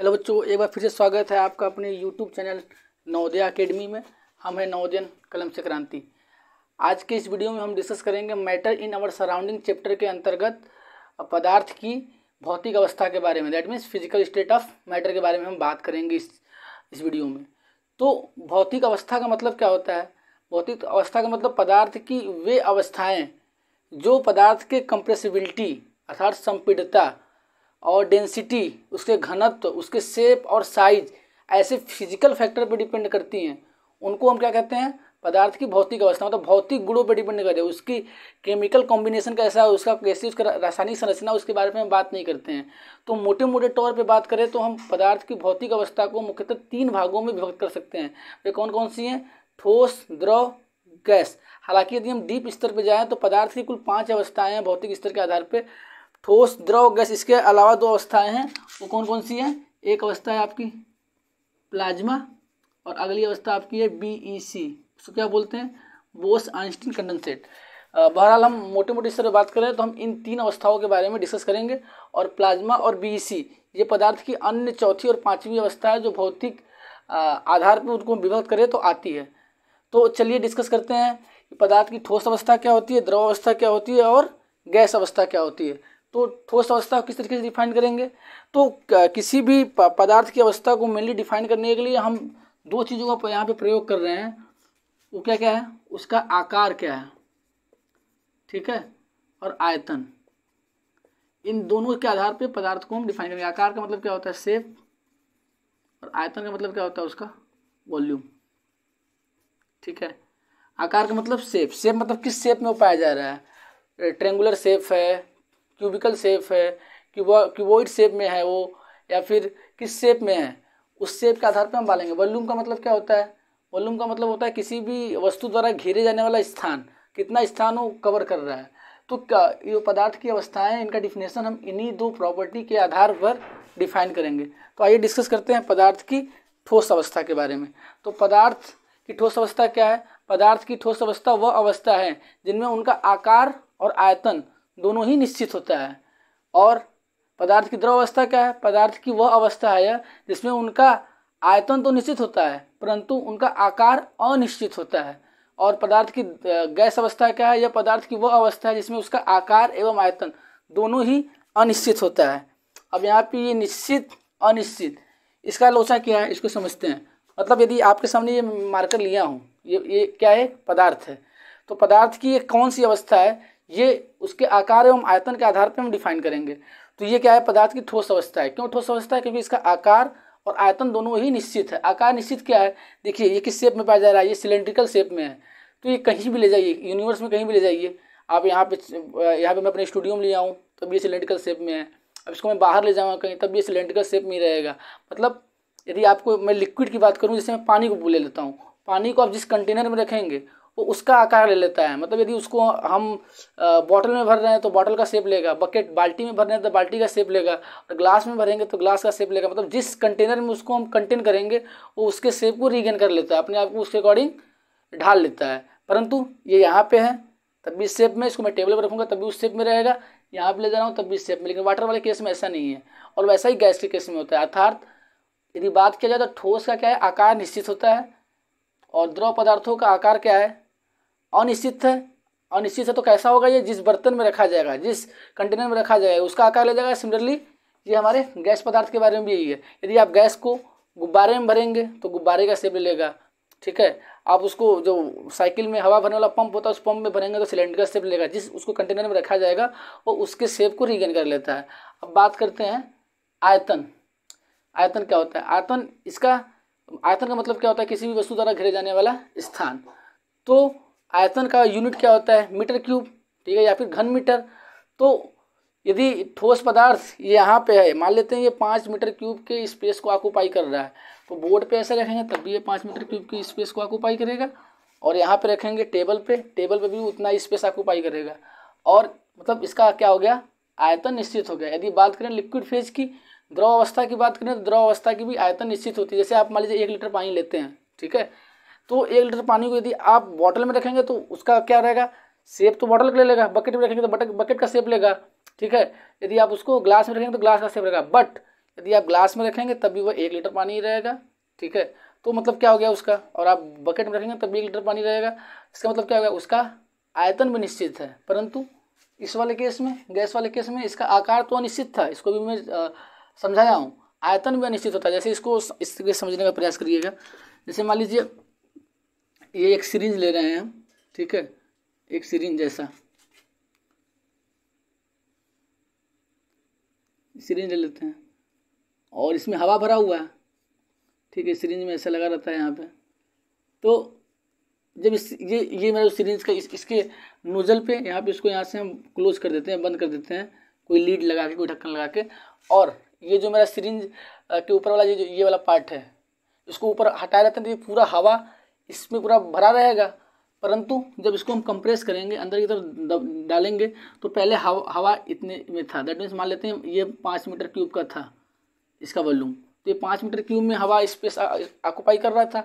hello बच्चों एक बार फिर से स्वागत है आपका अपने यूट्यूब चैनल नवोदया अकेडमी में हम हैं नवोदयन कलम से क्रांति आज के इस वीडियो में हम डिस्कस करेंगे matter in our surrounding chapter के अंतर्गत पदार्थ की भौतिक अवस्था के बारे में that means physical state of matter के बारे में हम बात करेंगे इस इस वीडियो में तो भौतिक अवस्था का मतलब क्या होता है भौतिक अवस्था का मतलब पदार्थ की वे अवस्थाएँ जो पदार्थ के कंप्रेसिबिलिटी अर्थात संपीडता और डेंसिटी उसके घनत्व उसके शेप और साइज ऐसे फिजिकल फैक्टर पर डिपेंड करती हैं उनको हम क्या कहते हैं पदार्थ की भौतिक अवस्था मतलब भौतिक गुणों पर डिपेंड करते हैं उसकी केमिकल कॉम्बिनेशन कैसा है उसका कैसे उसका रासायनिक संरचना उसके बारे में हम बात नहीं करते हैं तो मोटे मोटे तौर पे बात करें तो हम पदार्थ की भौतिक अवस्था को मुख्यतः तीन भागों में विभक्त कर सकते हैं वे कौन कौन सी हैं ठोस द्रव गैस हालांकि यदि हम डीप स्तर पर जाएँ तो पदार्थ की कुल पाँच अवस्थाएँ हैं भौतिक स्तर के आधार पर ठोस द्रव गैस इसके अलावा दो अवस्थाएं हैं वो कौन कौन सी है एक अवस्था है आपकी प्लाज्मा और अगली अवस्था आपकी है बी ई सी उसको क्या बोलते हैं बोस आइंस्टीन कंडेंसेट बहरहाल हम मोटे मोटे स्तर पर बात करें तो हम इन तीन अवस्थाओं के बारे में डिस्कस करेंगे और प्लाज्मा और बी ई सी ये पदार्थ की अन्य चौथी और पाँचवीं अवस्था है जो भौतिक आधार पर उनको विभक्त करें तो आती है तो चलिए डिस्कस करते हैं पदार्थ की ठोस अवस्था क्या होती है द्रव अवस्था क्या होती है और गैस अवस्था क्या होती है तो ठोस अवस्था किस तरीके से डिफाइन करेंगे तो किसी भी पदार्थ की अवस्था को मेनली डिफाइन करने के लिए हम दो चीज़ों का यहाँ पे प्रयोग कर रहे हैं वो क्या क्या है उसका आकार क्या है ठीक है और आयतन इन दोनों के आधार पे पदार्थ को हम डिफाइन करेंगे आकार का मतलब क्या होता है सेप और आयतन का मतलब क्या होता है उसका वॉल्यूम ठीक है आकार का मतलब सेप सेप मतलब किस सेप में वो पाया जा रहा है ट्रेंगुलर सेप है क्यूबिकल शेप है क्यूबॉइड शेप में है वो या फिर किस शेप में है उस शेप के आधार पर हम बालेंगे वॉल्यूम का मतलब क्या होता है वॉल्यूम का मतलब होता है किसी भी वस्तु द्वारा घेरे जाने वाला स्थान कितना स्थान वो कवर कर रहा है तो क्या ये पदार्थ की अवस्थाएं इनका डिफिनेशन हम इन्हीं दो प्रॉपर्टी के आधार पर डिफाइन करेंगे तो आइए डिस्कस करते हैं पदार्थ की ठोस अवस्था के बारे में तो पदार्थ की ठोस अवस्था क्या है पदार्थ की ठोस अवस्था वह अवस्था है जिनमें उनका आकार और आयतन दोनों ही निश्चित होता है और पदार्थ की द्रव अवस्था क्या है पदार्थ की वह अवस्था है जिसमें उनका आयतन तो निश्चित होता है परंतु उनका आकार अनिश्चित होता है और पदार्थ की गैस अवस्था क्या है या पदार्थ की वह अवस्था है जिसमें उसका आकार एवं आयतन दोनों ही अनिश्चित होता है अब यहाँ पे ये निश्चित अनिश्चित इसका आलोचना क्या है इसको समझते हैं मतलब यदि आपके सामने ये मार्कर लिया हूँ ये ये क्या है पदार्थ है तो पदार्थ की ये कौन सी अवस्था है ये उसके आकार एवं आयतन के आधार पर हम डिफाइन करेंगे तो ये क्या है पदार्थ की ठोस अवस्था है क्यों ठोस अवस्था है क्योंकि इसका आकार और आयतन दोनों ही निश्चित है आकार निश्चित क्या है देखिए ये किस शेप में पाया जा रहा है ये सिलेंड्रिकल शेप में है तो ये कहीं भी ले जाइए यूनिवर्स में कहीं भी ले जाइए आप यहाँ पे यहाँ पे मैं अपने स्टूडियो में ले आऊँ तब ये सिलेंड्रिकल शेप में है अब इसको मैं बाहर ले जाऊँगा कहीं तब ये सिलेंड्रिकल शेप में ही रहेगा मतलब यदि आपको मैं लिक्विड की बात करूँ जैसे मैं पानी को ले लेता हूँ पानी को आप जिस कंटेनर में रखेंगे वो उसका आकार ले लेता है मतलब यदि उसको हम बॉटल में भर रहे हैं तो बॉटल का शेप लेगा बकेट बाल्टी में भर रहे हैं तो बाल्टी का शेप लेगा और ग्लास में भरेंगे तो ग्लास का शेप लेगा मतलब जिस कंटेनर में उसको हम कंटेन करेंगे वो उसके शेप को रीगेन कर लेता है अपने आप को उसके अकॉर्डिंग ढाल लेता है परंतु ये यहाँ पर है तब भी इस शेप में इसको मैं टेबल पर रखूँगा तब भी उस शेप में रहेगा यहाँ पर ले जा रहा हूँ तब भी इस शेप में लेकिन वाटर वाले केस में ऐसा नहीं है और वैसा ही गैस के केस में होता है अर्थात यदि बात किया जाए तो ठोस का क्या है आकार निश्चित होता है और द्रव पदार्थों का आकार क्या है अनिश्चित है अनिश्चित है तो कैसा होगा ये जिस बर्तन में रखा जाएगा जिस कंटेनर में रखा जाएगा उसका आकार ले जाएगा सिमिलरली ये हमारे गैस पदार्थ के बारे में भी यही है यदि आप गैस को गुब्बारे में भरेंगे तो गुब्बारे का सेप लेगा ठीक है आप उसको जो साइकिल में हवा भरने वाला पंप होता है उस पंप में भरेंगे तो सिलेंडर का सेप लेगा जिस उसको कंटेनर में रखा जाएगा वो उसके सेप को रिगेन कर लेता है अब बात करते हैं आयतन आयतन क्या होता है आयतन इसका आयतन का मतलब क्या होता है किसी भी वस्तु द्वारा घेरे जाने वाला स्थान तो आयतन का यूनिट क्या होता है मीटर क्यूब ठीक है या फिर घन मीटर तो यदि ठोस पदार्थ यहाँ पे है मान लेते हैं ये पाँच मीटर क्यूब के स्पेस को ऑक्यूपाई कर रहा है तो बोर्ड पे ऐसा रखेंगे तब भी ये पाँच मीटर क्यूब की स्पेस को ऑक्यूपाई करेगा और यहाँ पे रखेंगे टेबल पे टेबल पे भी उतना स्पेस ऑक्यूपाई करेगा और मतलब इसका क्या हो गया आयतन निश्चित हो गया यदि बात करें लिक्विड फेज की द्रव अवस्था की बात करें तो द्रव अवस्था की भी आयतन निश्चित होती है जैसे आप मान लीजिए एक लीटर पानी लेते हैं ठीक है तो एक लीटर पानी को यदि आप बॉटल में रखेंगे तो उसका क्या रहेगा सेप तो बॉटल का ले लेगा बकेट में रखेंगे तो बटक बकेट का सेप लेगा ठीक है यदि आप उसको ग्लास में रखेंगे तो ग्लास का सेप रहेगा बट यदि आप ग्लास में रखेंगे तब भी वह एक लीटर पानी ही रहेगा ठीक है तो मतलब क्या हो गया उसका और आप बकेट में रखेंगे तब भी एक लीटर पानी रहेगा इसका मतलब क्या हो गया उसका आयतन भी निश्चित है परंतु इस वाले केस में गैस वाले केस में इसका आकार तो अनिश्चित था इसको भी मैं समझाया हूँ आयतन भी अनिश्चित होता है जैसे इसको इस तरीके से समझने का प्रयास करिएगा जैसे मान लीजिए ये एक सीरीज ले रहे हैं हम ठीक है एक सीरीज जैसा सीरीज ले लेते हैं और इसमें हवा भरा हुआ है ठीक है सीरीज में ऐसा लगा रहता है यहाँ पे तो जब इस ये ये मेरा सीरीज का इस, इसके नोजल पे यहाँ पे इसको यहाँ से हम क्लोज कर देते हैं बंद कर देते हैं कोई लीड लगा के कोई ढक्कन लगा के और ये जो मेरा सीरीज के ऊपर वाला ये ये वाला पार्ट है इसको ऊपर हटाया रहता है तो ये पूरा हवा इसमें पूरा भरा रहेगा परंतु जब इसको हम कंप्रेस करेंगे अंदर की तरफ डालेंगे तो पहले हवा हवा इतने में था दैट मीन्स मान लेते हैं ये पाँच मीटर क्यूब का था इसका वॉल्यूम तो ये पाँच मीटर क्यूब में हवा स्पेस ऑक्यूपाई कर रहा था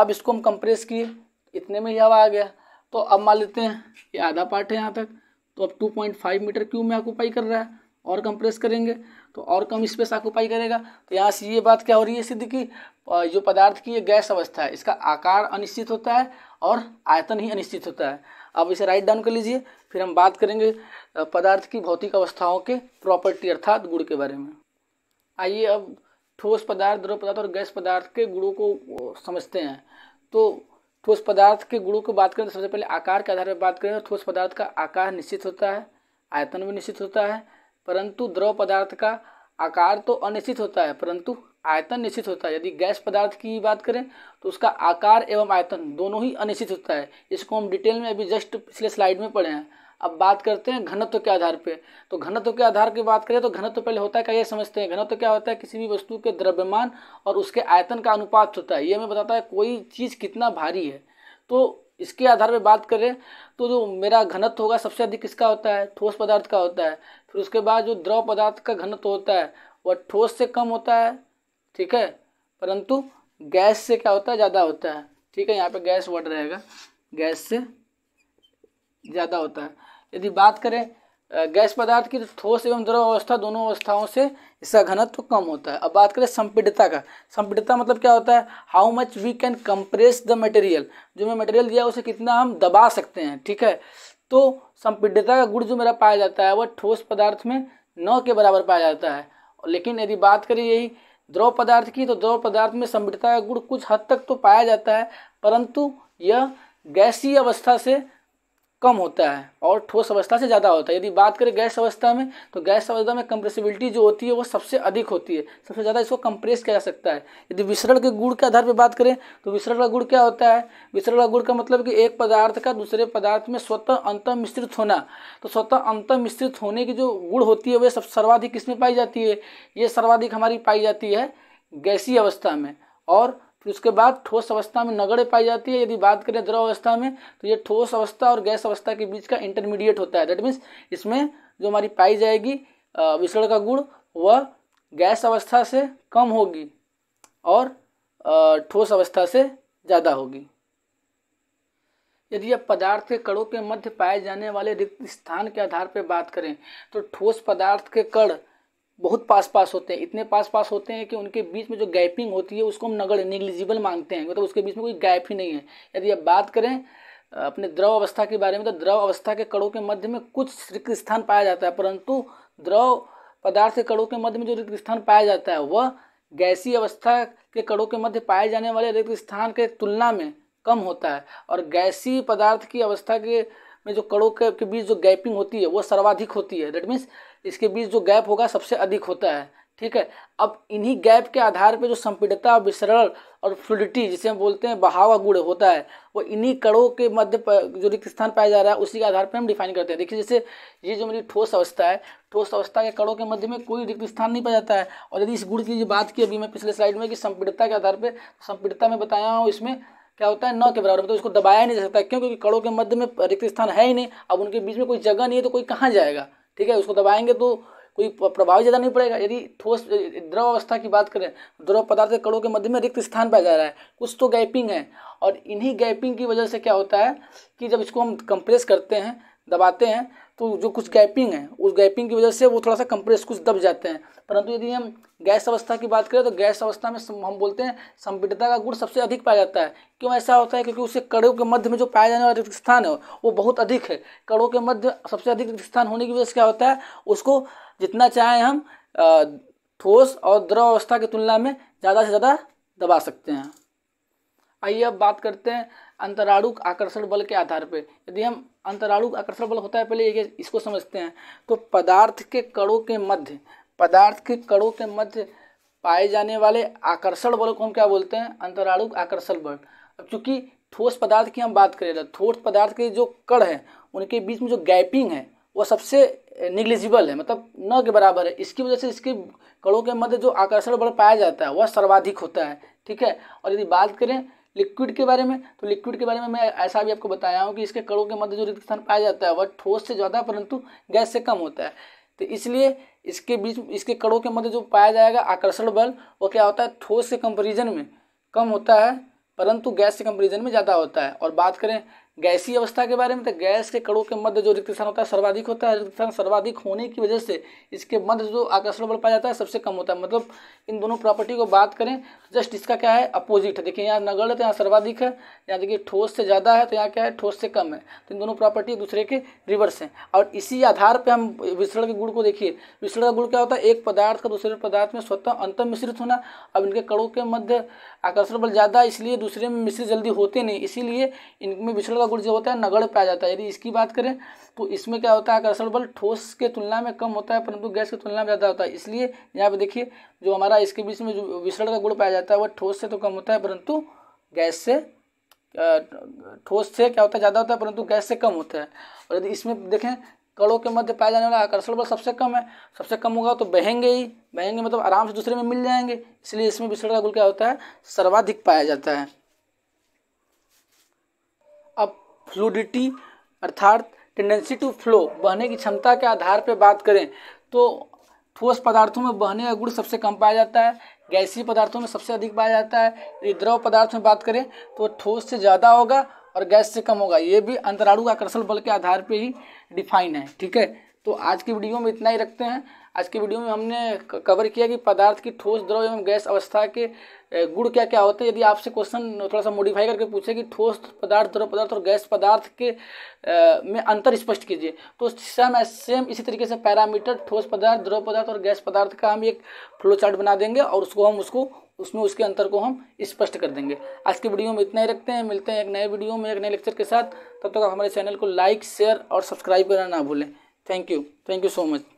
अब इसको हम कंप्रेस किए इतने में ही हवा आ गया तो अब मान लेते हैं ये आधा पार्ट है यहाँ तक तो अब फाइव मीटर क्यूब में ऑक्यूपाई कर रहा है और कंप्रेस करेंगे तो और कम स्पेस ऑक्यूपाई करेगा तो यहाँ से ये बात क्या हो रही है सिद्ध की जो पदार्थ की ये गैस अवस्था है इसका आकार अनिश्चित होता है और आयतन ही अनिश्चित होता है अब इसे राइट डाउन कर लीजिए फिर हम बात करेंगे पदार्थ की भौतिक अवस्थाओं के प्रॉपर्टी अर्थात गुण के बारे में आइए अब ठोस पदार्थ द्रव पदार्थ और गैस पदार्थ के गुणों को समझते हैं तो ठोस पदार्थ के गुणों की बात करें तो सबसे पहले आकार के आधार पर बात करें तो ठोस पदार्थ का आकार निश्चित होता है आयतन भी निश्चित होता है परंतु द्रव पदार्थ का आकार तो अनिश्चित होता है परंतु आयतन निश्चित होता है यदि गैस पदार्थ की बात करें तो उसका आकार एवं आयतन दोनों ही अनिश्चित होता है इसको हम डिटेल में अभी जस्ट पिछले स्लाइड में पढ़े हैं अब बात करते हैं घनत्व के आधार पे तो घनत्व के आधार की बात करें तो घनत्व पहले होता है क्या ये समझते हैं घनत्व क्या होता है किसी भी वस्तु के द्रव्यमान और उसके आयतन का अनुपात होता है ये हमें बताता है कोई चीज़ कितना भारी है तो इसके आधार पर बात करें तो जो मेरा घनत्व होगा सबसे अधिक किसका होता है ठोस पदार्थ का होता है फिर उसके बाद जो द्रव पदार्थ का घनत्व होता है वह ठोस से कम होता है ठीक है परंतु गैस से क्या होता है ज़्यादा होता है ठीक है यहाँ पे गैस वर्ड रहेगा गैस से ज़्यादा होता है यदि बात करें गैस पदार्थ की ठोस एवं द्रव अवस्था दोनों अवस्थाओं से इसका घनत्व तो कम होता है अब बात करें संपीडता का संपीडता मतलब क्या होता है how much we can compress the material जो मैं मटेरियल दिया उसे कितना हम दबा सकते हैं ठीक है तो संपीडता का गुण जो मेरा पाया जाता है वह ठोस पदार्थ में नौ के बराबर पाया जाता है लेकिन यदि बात करें यही द्रव पदार्थ की तो द्रव पदार्थ में संपीडता का गुण कुछ हद तक तो पाया जाता है परंतु यह गैसीय अवस्था से कम होता है और ठोस अवस्था से ज़्यादा होता है यदि बात करें गैस अवस्था में तो गैस अवस्था में कंप्रेसिबिलिटी जो होती है वो सबसे अधिक होती है सबसे ज़्यादा इसको कंप्रेस किया जा सकता है यदि विसरण के गुण के आधार पर बात करें तो विसरण का गुण क्या होता है विसरण का गुण का मतलब कि एक पदार्थ का दूसरे पदार्थ में स्वतः अंत मिश्रित होना तो स्वतः अंत मिश्रित होने की जो गुण होती है वह सब सर्वाधिक किसमें पाई जाती है ये सर्वाधिक हमारी पाई जाती है गैसी अवस्था में और फिर उसके बाद ठोस अवस्था में नगड़े पाई जाती है यदि बात करें द्रव अवस्था में तो ये ठोस अवस्था और गैस अवस्था के बीच का इंटरमीडिएट होता है दैट मीन्स इसमें जो हमारी पाई जाएगी मिश्रण का गुण वह गैस अवस्था से कम होगी और ठोस अवस्था से ज़्यादा होगी यदि आप पदार्थ के कणों के मध्य पाए जाने वाले रिक्त स्थान के आधार पर बात करें तो ठोस पदार्थ के कण बहुत पास पास होते हैं इतने पास पास होते हैं कि उनके बीच में जो गैपिंग होती है उसको हम नगड़ निग्लिजिबल मांगते हैं मतलब तो उसके बीच में कोई गैप ही नहीं है यदि आप बात करें अपने द्रव अवस्था के बारे में तो द्रव अवस्था के कड़ों के मध्य में कुछ रिक्त स्थान पाया जाता है परंतु द्रव पदार्थ के कड़ों के मध्य में जो रिक्त स्थान पाया जाता है वह गैसी अवस्था के कड़ों के मध्य पाए जाने वाले रिक्त स्थान के तुलना में कम होता है और गैसी पदार्थ की अवस्था के में जो कड़ों के, बीच जो गैपिंग होती है वो सर्वाधिक होती है दैट मीन्स इसके बीच जो गैप होगा सबसे अधिक होता है ठीक है अब इन्हीं गैप के आधार पे जो संपीडता विसरल और फ्लूडिटी जिसे हम बोलते हैं बहाव गुण होता है वो इन्हीं कड़ों के मध्य जो रिक्त स्थान पाया जा रहा है उसी के आधार पर हम डिफाइन करते हैं देखिए जैसे ये जो मेरी ठोस अवस्था है ठोस अवस्था के कड़ों के मध्य में कोई रिक्त स्थान नहीं पाया जाता है और यदि इस गुण की जो बात की अभी मैं पिछले स्लाइड में कि संपीडता के आधार पर संपीडता में बताया हूँ इसमें क्या होता है नौ के बराबर मतलब इसको दबाया नहीं जा सकता क्यों क्योंकि कड़ों के मध्य में रिक्त स्थान है ही नहीं अब उनके बीच में कोई जगह नहीं है तो कोई कहाँ जाएगा ठीक है उसको दबाएंगे तो कोई प्रभाव ज़्यादा नहीं पड़ेगा यदि ठोस द्रव अवस्था की बात करें द्रव पदार्थ कड़ों के मध्य में रिक्त स्थान पाया जा रहा है कुछ तो गैपिंग है और इन्हीं गैपिंग की वजह से क्या होता है कि जब इसको हम कंप्रेस करते हैं दबाते हैं तो जो कुछ गैपिंग है उस गैपिंग की वजह से वो थोड़ा सा कंप्रेस कुछ दब जाते हैं परंतु यदि हम गैस अवस्था की बात करें तो गैस अवस्था में हम बोलते हैं संपीडता का गुण सबसे अधिक पाया जाता है क्यों ऐसा होता है क्योंकि उसे कड़ों के मध्य में जो पाया जाने वाला स्थान है वो बहुत अधिक है कड़ों के मध्य सबसे अधिक स्थान होने की वजह से क्या होता है उसको जितना चाहें हम ठोस और द्रव अवस्था की तुलना में ज़्यादा से ज़्यादा दबा सकते हैं आइए अब बात करते हैं अंतराणु आकर्षण बल के आधार पर यदि हम अंतराणु आकर्षण बल होता है पहले ये इसको समझते हैं तो पदार्थ के कणों के मध्य पदार्थ के कणों के मध्य पाए जाने वाले आकर्षण बल को हम क्या बोलते हैं अंतराणु आकर्षण बल अब चूंकि ठोस पदार्थ की हम बात करें तो ठोस पदार्थ के जो कण हैं उनके बीच में जो गैपिंग है वह सबसे निग्लिजिबल है मतलब न के बराबर है इसकी वजह से इसके कणों के मध्य जो आकर्षण बल पाया जाता है वह सर्वाधिक होता है ठीक है और यदि बात करें लिक्विड के बारे में तो लिक्विड के बारे में मैं ऐसा भी आपको बताया हूँ कि इसके कड़ों के मध्य जो रिक्त स्थान पाया जाता है वह ठोस से ज़्यादा परंतु गैस से कम होता है तो इसलिए इसके बीच इसके कड़ों के मध्य जो पाया जाएगा आकर्षण बल वो क्या होता है ठोस से कंपेरिजन में कम होता है परंतु गैस से कंपेरिजन में ज़्यादा होता है और बात करें गैसीय अवस्था के बारे में तो गैस के कड़ों के मध्य जो रिक्त होता है सर्वाधिक होता है रिक्त सर्वाधिक होने की वजह से इसके मध्य जो आकर्षण बल पाया जाता है सबसे कम होता है मतलब इन दोनों प्रॉपर्टी को बात करें जस्ट इसका क्या है अपोजिट है देखिए यहाँ नगण्य तो यहाँ सर्वाधिक है यहाँ देखिए ठोस से ज़्यादा है तो यहाँ क्या है ठोस से कम है तो इन दोनों प्रॉपर्टी दूसरे के रिवर्स हैं और इसी आधार पर हम विश्रण के गुण को देखिए विश्रण का गुण क्या होता है एक पदार्थ का दूसरे पदार्थ में स्वतः अंतर मिश्रित होना अब इनके कड़ों के मध्य आकर्षण बल ज़्यादा इसलिए दूसरे में मिश्रित जल्दी होते नहीं इसीलिए इनमें विश्रण गुण जो होता है नगण्य पाया जाता है यदि इसकी बात करें तो इसमें क्या होता है आकर्षण बल ठोस के तुलना में कम होता है परंतु गैस की तुलना में ज़्यादा होता है इसलिए यहाँ पे देखिए जो हमारा इसके बीच में जो विसरण का गुण पाया जाता है वह ठोस से तो कम होता है परंतु गैस से ठोस से क्या होता है ज़्यादा होता है परंतु गैस से कम होता है और यदि इसमें देखें कड़ों के मध्य पाया जाने वाला आकर्षण बल सबसे कम है सबसे कम होगा तो बहेंगे ही बहेंगे मतलब आराम से दूसरे में मिल जाएंगे इसलिए इसमें विसरण का गुण क्या होता है सर्वाधिक पाया जाता है फ्लूडिटी अर्थात टेंडेंसी टू फ्लो बहने की क्षमता के आधार पर बात करें तो ठोस पदार्थों में बहने का गुण सबसे कम पाया जाता है गैसीय पदार्थों में सबसे अधिक पाया जाता है यदि द्रव पदार्थ में बात करें तो ठोस से ज़्यादा होगा और गैस से कम होगा ये भी अंतराणु आकर्षण बल के आधार पर ही डिफाइन है ठीक है तो आज की वीडियो में इतना ही रखते हैं आज की वीडियो में हमने कवर किया कि पदार्थ की ठोस द्रव एवं गैस अवस्था के गुण क्या क्या होते हैं यदि आपसे क्वेश्चन थोड़ा सा मॉडिफाई करके पूछे कि ठोस पदार्थ द्रव पदार्थ और गैस पदार्थ के में अंतर स्पष्ट कीजिए तो सेम सेम इसी तरीके से पैरामीटर ठोस पदार्थ द्रव पदार्थ और गैस पदार्थ का हम एक फ्लो चार्ट बना देंगे और उसको हम उसको उसमें उसके अंतर को हम स्पष्ट कर देंगे आज की वीडियो में इतना ही रखते हैं मिलते हैं एक नए वीडियो में एक नए लेक्चर के साथ तब तक आप हमारे चैनल को लाइक शेयर और सब्सक्राइब करना ना भूलें thank you thank you so much